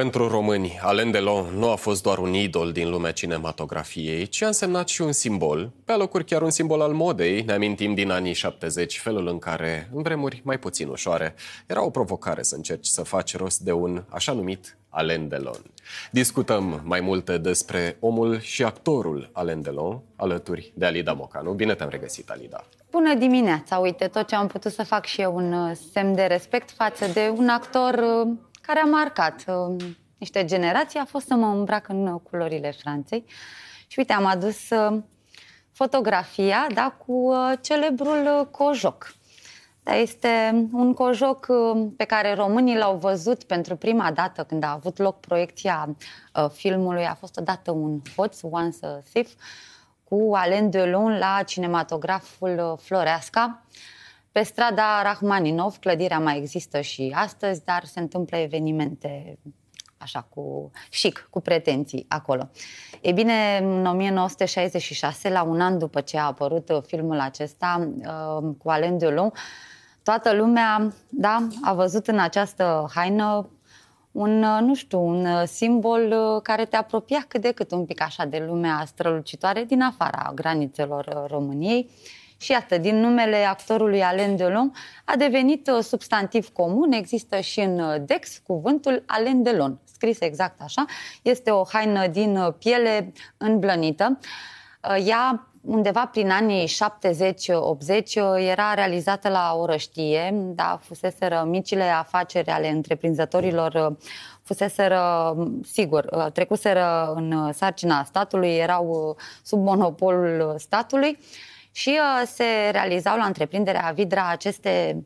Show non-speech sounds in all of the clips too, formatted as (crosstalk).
Pentru români, Alain Delon nu a fost doar un idol din lumea cinematografiei, ci a însemnat și un simbol, pe locuri chiar un simbol al modei. Ne amintim din anii 70 felul în care, în vremuri mai puțin ușoare, era o provocare să încerci să faci rost de un așa numit Alain Delon. Discutăm mai multe despre omul și actorul Alain Delon, alături de Alida Mocanu. Bine te-am regăsit, Alida! Bună dimineața! Uite, tot ce am putut să fac și eu un uh, semn de respect față de un actor uh, care a marcat uh, niște generații a fost să mă îmbrac în culorile Franței. Și uite, am adus uh, fotografia da, cu uh, celebrul uh, cojoc. Da, este un cojoc um, pe care românii l-au văzut pentru prima dată când a avut loc proiecția uh, filmului. A fost odată un hoț, Once a Thief, cu Alain Delon la cinematograful uh, Floreasca. Uh, pe strada Rahmaninov, clădirea mai există și astăzi, dar se întâmplă evenimente așa cu chic, cu pretenții acolo. E bine, în 1966, la un an după ce a apărut filmul acesta uh, cu Alain Delon, toată lumea da, a văzut în această haină un, uh, nu știu, un uh, simbol care te apropia cât de cât un pic așa de lumea strălucitoare din afara granițelor României și iată, din numele actorului Alain Delon a devenit uh, substantiv comun, există și în uh, Dex cuvântul Alain Delon, scris exact așa, este o haină din uh, piele înblănită. Ea undeva prin anii 70-80 era realizată la orăștie, da, fuseseră micile afaceri ale întreprinzătorilor, fuseseră, sigur, trecuseră în sarcina statului, erau sub monopolul statului și uh, se realizau la întreprinderea Vidra aceste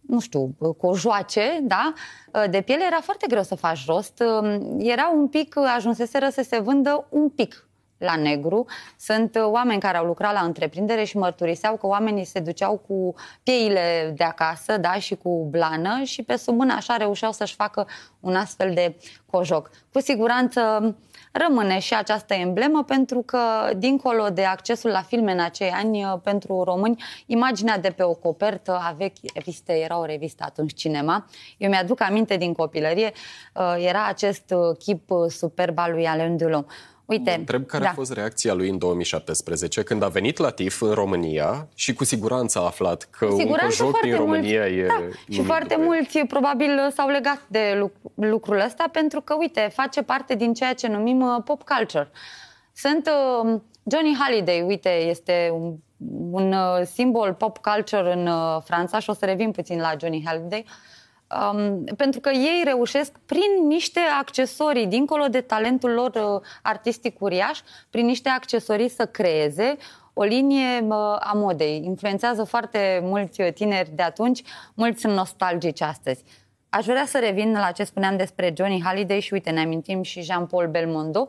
nu știu, cojoace, da? Uh, de piele era foarte greu să faci rost. Um, era un pic, uh, ajunseseră să se vândă un pic la negru. Sunt uh, oameni care au lucrat la întreprindere și mărturiseau că oamenii se duceau cu pieile de acasă da, și cu blană și pe sub mână așa reușeau să-și facă un astfel de cojoc. Cu siguranță rămâne și această emblemă pentru că, dincolo de accesul la filme în acei ani, uh, pentru români, imaginea de pe o copertă a vechi reviste, era o revistă atunci cinema. Eu mi-aduc aminte din copilărie, uh, era acest uh, chip superb al lui Alain Delon Uite, Mă întreb care da. a fost reacția lui în 2017 când a venit la TIF în România și cu siguranță a aflat că cu un joc din România mulți, e... Da, și foarte mulți probabil s-au legat de lucrul ăsta pentru că, uite, face parte din ceea ce numim uh, pop culture. Sunt uh, Johnny Halliday, uite, este un, un uh, simbol pop culture în uh, Franța și o să revin puțin la Johnny Halliday. Uh, Um, pentru că ei reușesc prin niște accesorii, dincolo de talentul lor uh, artistic uriaș, prin niște accesorii să creeze o linie uh, a modei. Influențează foarte mulți tineri de atunci, mulți sunt nostalgici astăzi. Aș vrea să revin la ce spuneam despre Johnny Halliday și uite, ne amintim și Jean-Paul Belmondo,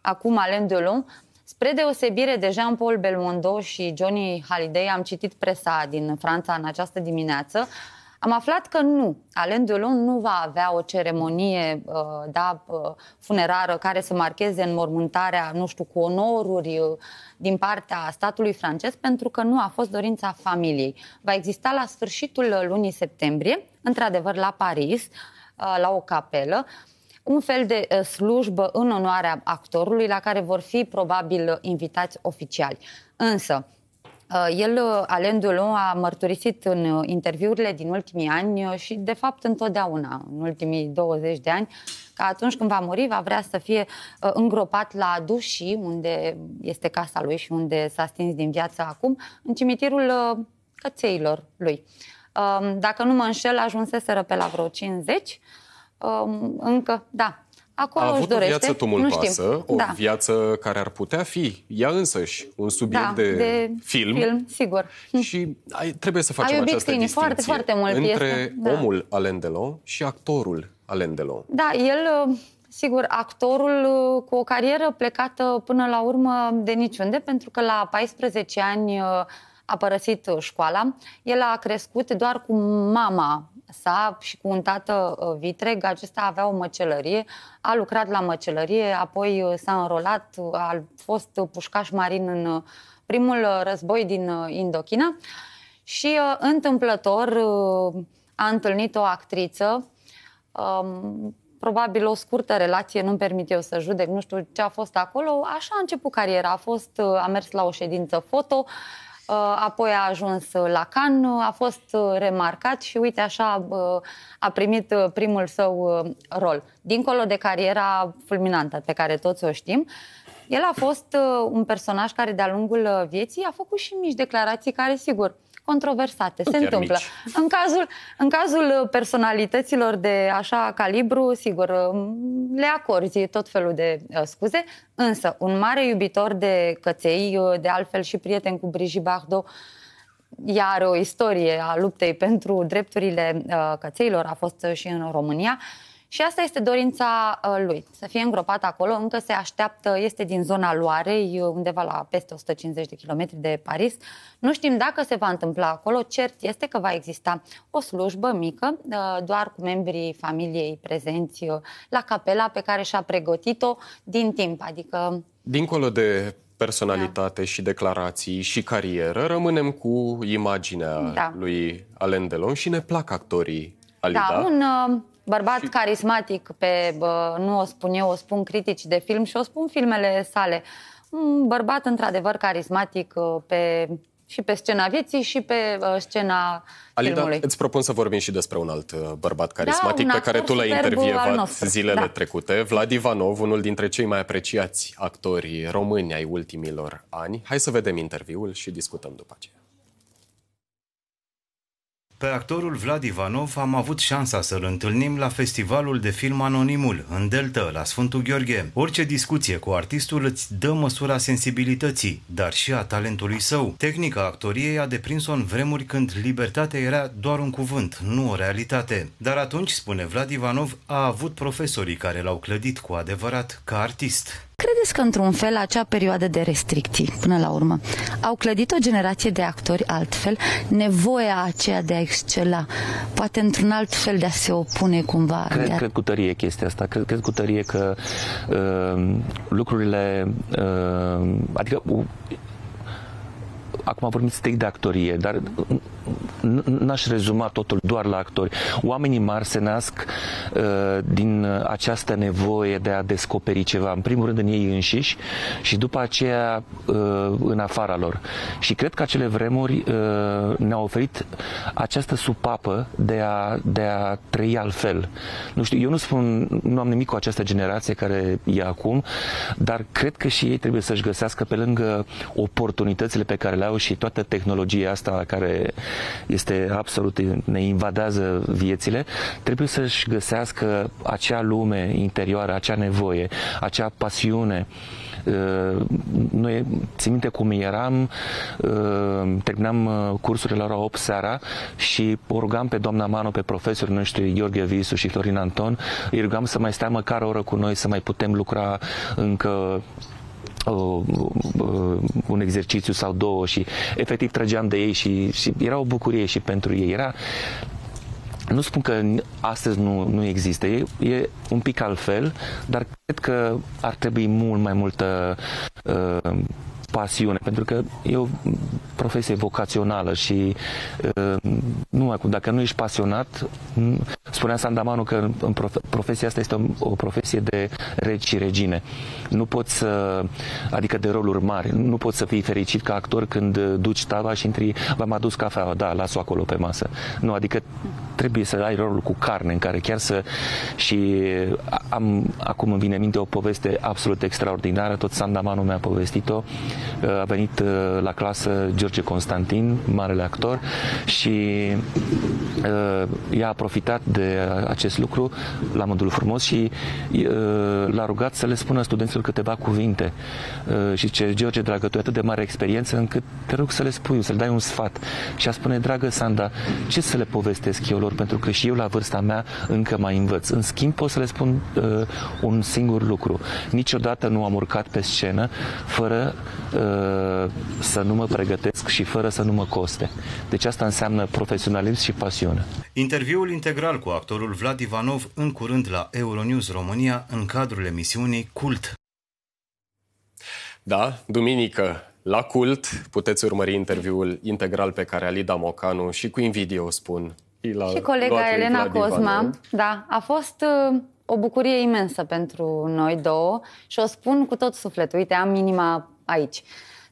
acum Alain Delon. Spre deosebire de Jean-Paul Belmondo și Johnny Halliday, am citit presa din Franța în această dimineață, uh, am aflat că nu. Alain Delon nu va avea o ceremonie uh, da, uh, funerară care să marcheze înmormântarea, nu știu, cu onoruri uh, din partea statului francez, pentru că nu a fost dorința familiei. Va exista la sfârșitul lunii septembrie, într-adevăr la Paris, la o capelă, un fel de slujbă în onoarea actorului la care vor fi probabil invitați oficiali. Însă, Uh, el, uh, Alain Delon, a mărturisit în uh, interviurile din ultimii ani și, de fapt, întotdeauna, în ultimii 20 de ani, că atunci când va muri, va vrea să fie îngropat la Dușii, unde este casa lui și unde s-a stins din viață acum, în cimitirul cățeilor lui. Um, dacă nu mă înșel, ajunseseră pe la vreo 50. Um, încă, da, Acolo a avut își dorește. o viață tumultoasă, o da. viață care ar putea fi ea însăși un subiect da, de, de film. film. sigur. Hm. Și ai, trebuie să facem iubit această distinție foarte, foarte mult între piesă. Da. omul da. Alain Delon și actorul Alain Delon. Da, el, sigur, actorul uh, cu o carieră plecată până la urmă de niciunde, pentru că la 14 ani uh, a părăsit școala. El a crescut doar cu mama sa și cu un tată uh, vitreg, acesta avea o măcelărie, a lucrat la măcelărie, apoi uh, s-a înrolat, uh, a fost pușcaș marin în primul război din Indochina și întâmplător a întâlnit o actriță um, probabil o scurtă relație, nu-mi permit eu să judec, nu știu ce a fost acolo. Așa a început cariera, a, fost, a mers la o ședință foto, Uh, apoi a ajuns la Cannes, uh, a fost uh, remarcat și uite așa a primit primul său rol. Dincolo de cariera fulminantă pe care toți o știm, el a fost un personaj care de-a lungul vieții a făcut și mici declarații care, sigur, controversate. Se întâmplă. În cazul, în cazul personalităților de așa calibru, sigur, le acorzi tot felul de uh, scuze, însă un mare iubitor de căței, uh, de altfel și prieten cu Brigitte Bardot, ea are o istorie a luptei pentru drepturile uh, cățeilor, a fost și în România, uh, și asta este dorința uh, lui, să fie îngropat acolo. Încă se așteaptă, este din zona Loarei, uh, undeva la peste 150 de kilometri de Paris. Nu știm dacă se va întâmpla acolo. Cert este că va exista o slujbă mică, uh, doar cu membrii familiei prezenți la capela pe care și-a pregătit-o din timp. Adică... Dincolo de personalitate da. și declarații și carieră, rămânem cu imaginea da. lui Alain Delon și ne plac actorii Alida. Da, un uh, Bărbat și... carismatic, pe, bă, nu o spun eu, o spun critici de film și o spun filmele sale. Un bărbat într-adevăr carismatic uh, pe, și pe scena vieții și pe uh, scena Alida, filmului. îți propun să vorbim și despre un alt uh, bărbat da, carismatic da, pe care tu l-ai intervievat da. zilele da. trecute. Vlad Ivanov, unul dintre cei mai apreciați actori români ai ultimilor ani. Hai să vedem interviul și discutăm după aceea. Pe actorul Vlad Ivanov am avut șansa să-l întâlnim la festivalul de film Anonimul, în Delta, la Sfântul Gheorghe. Orice discuție cu artistul îți dă măsura sensibilității, dar și a talentului său. Tehnica actoriei a deprins-o în vremuri când libertatea era doar un cuvânt, nu o realitate. Dar atunci, spune Vlad Ivanov, a avut profesorii care l-au clădit cu adevărat ca artist. Credeți că, într-un fel, acea perioadă de restricții, până la urmă, au clădit o generație de actori altfel, nevoia aceea de a excela, poate într-un alt fel de a se opune cumva? Cred, de a... cred cu tărie chestia asta, cred, cred cu tărie că uh, lucrurile, uh, adică uh, acum vorbim strict de actorie, dar n-aș rezuma totul doar la actori. Oamenii mari se nasc uh, din această nevoie de a descoperi ceva, în primul rând în ei înșiși și după aceea uh, în afara lor. Și cred că acele vremuri uh, ne-au oferit această supapă de a, de a trăi altfel. Nu știu, eu nu spun, nu am nimic cu această generație care e acum, dar cred că și ei trebuie să-și găsească pe lângă oportunitățile pe care le au și toată tehnologia asta care este absolut, ne invadează viețile, trebuie să-și găsească acea lume interioară, acea nevoie, acea pasiune. Uh, noi, țin minte cum eram, uh, terminam uh, cursurile la ora 8 seara și o rugam pe doamna Manu, pe profesorii noștri, Gheorghe Visu și Florin Anton, îi rugam să mai stea măcar o oră cu noi, să mai putem lucra încă Uh, uh, un exercițiu sau două și efectiv trăgeam de ei și, și era o bucurie și pentru ei. Era nu spun că astăzi nu, nu există, e, e un pic altfel, dar cred că ar trebui mult mai multă uh, pasiune, pentru că e o profesie vocațională și uh, nu acum, dacă nu ești pasionat, spunea Sandamanu că în profesia asta este o, o profesie de regi și regine. Nu poți să, adică de roluri mari, nu poți să fii fericit ca actor când duci tava și intri, v-am adus cafea da, las-o acolo pe masă. Nu, adică trebuie să ai rolul cu carne în care chiar să și am, acum îmi vine minte o poveste absolut extraordinară, tot Sandamanu mi-a povestit-o, a venit uh, la clasă George Constantin, marele actor, și uh, ea a profitat de acest lucru la modul frumos și uh, l-a rugat să le spună studenților câteva cuvinte. Și ce George, dragă, tu atât de mare experiență încât te rog să le spui, să le dai un sfat. Și a spune, dragă Sanda, ce să le povestesc eu lor, pentru că și eu la vârsta mea încă mai învăț. În schimb, pot să le spun un singur lucru. Niciodată nu am urcat pe scenă fără Uh, să nu mă pregătesc și fără să nu mă coste. Deci asta înseamnă profesionalism și pasiune. Interviul integral cu actorul Vlad Ivanov în curând la Euronews România în cadrul emisiunii Cult. Da, duminică la Cult puteți urmări interviul integral pe care Alida Mocanu și cu invidie o spun. Și, și colega Elena Vlad Cosma, Ivanov. da, a fost uh o bucurie imensă pentru noi două și o spun cu tot sufletul. Uite, am inima aici.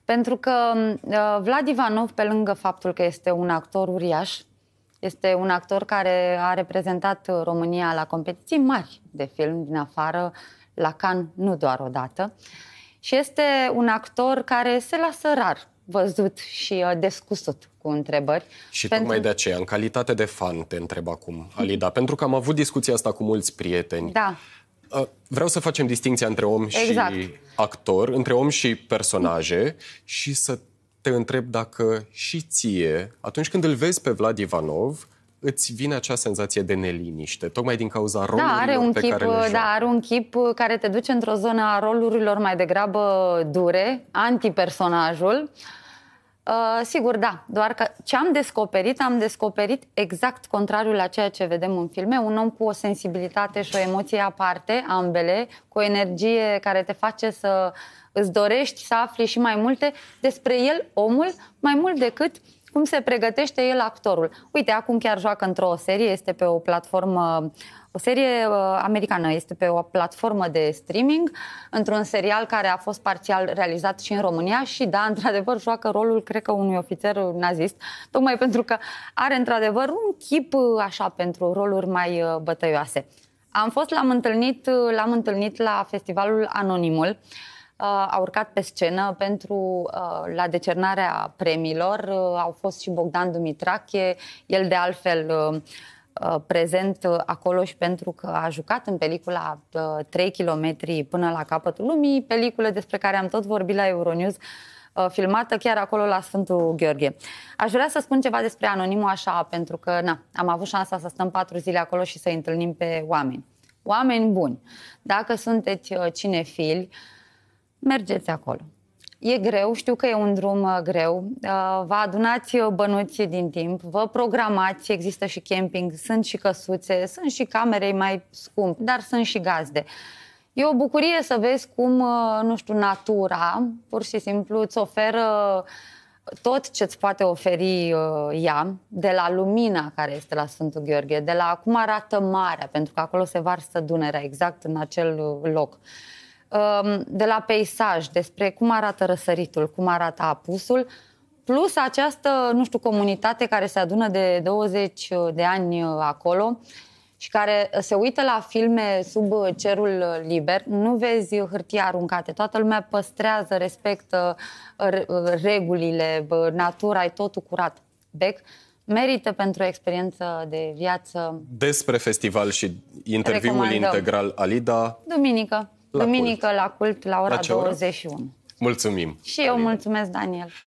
Pentru că uh, Vlad Ivanov, pe lângă faptul că este un actor uriaș, este un actor care a reprezentat România la competiții mari de film din afară, la Cannes nu doar o dată, și este un actor care se lasă rar văzut și uh, descusut cu întrebări. Și pentru... tocmai de aceea, în calitate de fan, te întreb acum, Alida, (laughs) pentru că am avut discuția asta cu mulți prieteni. Da. Uh, vreau să facem distinția între om exact. și actor, între om și personaje și să te întreb dacă și ție, atunci când îl vezi pe Vlad Ivanov, îți vine acea senzație de neliniște, tocmai din cauza rolurilor da, are un pe chip, care le Da, are un chip uh, care te duce într-o zonă a rolurilor mai degrabă dure, antipersonajul. Uh, sigur, da, doar că ce am descoperit, am descoperit exact contrariul la ceea ce vedem în filme, un om cu o sensibilitate și o emoție aparte, ambele, cu o energie care te face să îți dorești să afli și mai multe despre el, omul, mai mult decât uh, cum se pregătește el actorul. Uite, acum chiar joacă într-o serie, este pe o platformă, o serie uh, americană, este pe o platformă de streaming, într-un serial care a fost parțial realizat și în România și da, (laughs) într-adevăr, joacă rolul, cred că, unui ofițer nazist, tocmai pentru că are, într-adevăr, un chip uh, așa pentru roluri mai uh, bătăioase. Am fost, l-am întâlnit, l-am întâlnit la festivalul Anonimul, uh, a urcat pe scenă pentru la decernarea premiilor. Au fost și Bogdan Dumitrache, el de altfel prezent acolo și pentru că a jucat în pelicula 3 km până la capătul lumii, peliculă despre care am tot vorbit la Euronews, filmată chiar acolo la Sfântul Gheorghe. Aș vrea să spun ceva despre Anonimul așa, pentru că na, am avut șansa să stăm patru zile acolo și să întâlnim pe oameni. Oameni buni. Dacă sunteți uh, cinefili, uh, mergeți acolo. E greu, știu că e un drum uh, greu. Uh, vă adunați uh, bănuții din timp, vă programați, există și camping, sunt și căsuțe, sunt și camere mai scump, dar sunt și gazde. E o bucurie să vezi cum, uh, nu știu, natura pur și simplu îți oferă tot ce îți poate oferi uh, ea, de la lumina care este la Sfântul Gheorghe, de la cum arată marea, pentru că acolo se varsă Dunărea, exact în acel uh, loc. Uh, Um, de la peisaj, despre cum arată răsăritul, cum arată apusul, plus această, nu știu, comunitate care se adună de 20 de ani acolo și care se uită la filme sub cerul liber, nu vezi hârtia aruncate, toată lumea păstrează, respectă regulile, natura, e totul curat. Bec, merită pentru o experiență de viață. Despre festival și interviul integral Alida. Duminică. La duminică cult. la cult, la ora la 21. Mulțumim! Și eu Alina. mulțumesc, Daniel!